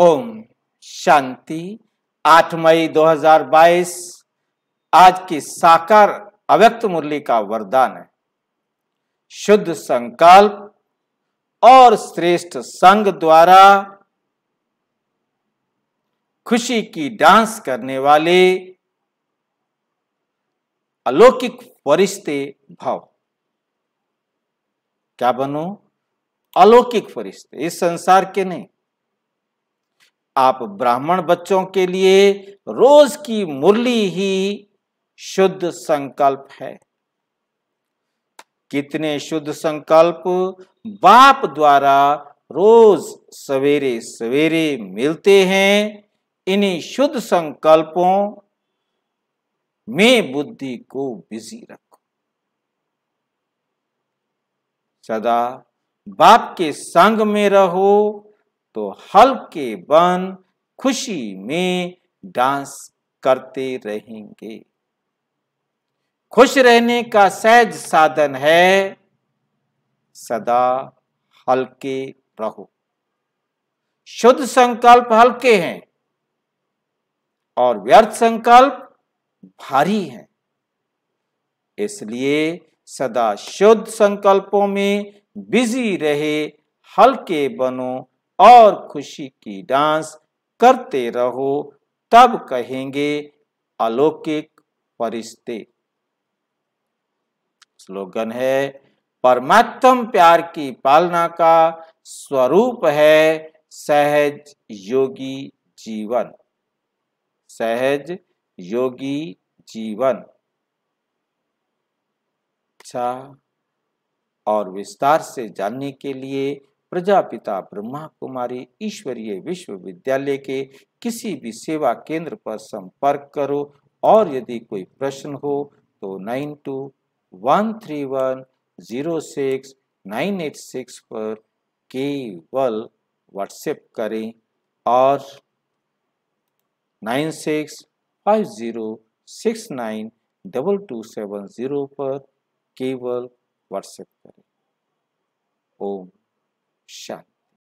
ओम शांति 8 मई 2022 आज की साकार अव्यक्त मुरली का वरदान है शुद्ध संकल्प और श्रेष्ठ संग द्वारा खुशी की डांस करने वाले अलौकिक फरिश्ते भाव क्या बनो अलौकिक फरिश्ते इस संसार के नहीं आप ब्राह्मण बच्चों के लिए रोज की मुरली ही शुद्ध संकल्प है कितने शुद्ध संकल्प बाप द्वारा रोज सवेरे सवेरे मिलते हैं इन्हीं शुद्ध संकल्पों में बुद्धि को बिजी रखो सदा बाप के संग में रहो तो हल्के बन खुशी में डांस करते रहेंगे खुश रहने का सहज साधन है सदा हल्के रहो शुद्ध संकल्प हल्के हैं और व्यर्थ संकल्प भारी हैं इसलिए सदा शुद्ध संकल्पों में बिजी रहे हल्के बनो और खुशी की डांस करते रहो तब कहेंगे अलौकिक फरिश्ते स्लोगन है परमात्म प्यार की पालना का स्वरूप है सहज योगी जीवन सहज योगी जीवन अच्छा और विस्तार से जानने के लिए प्रजापिता ब्रह्मा कुमारी ईश्वरीय विश्वविद्यालय के किसी भी सेवा केंद्र पर संपर्क करो और यदि कोई प्रश्न हो तो nine two one three one zero six nine eight six पर केवल व्हाट्सएप करें और nine six five zero six nine double two seven zero पर केवल व्हाट्सएप करें ओम shut.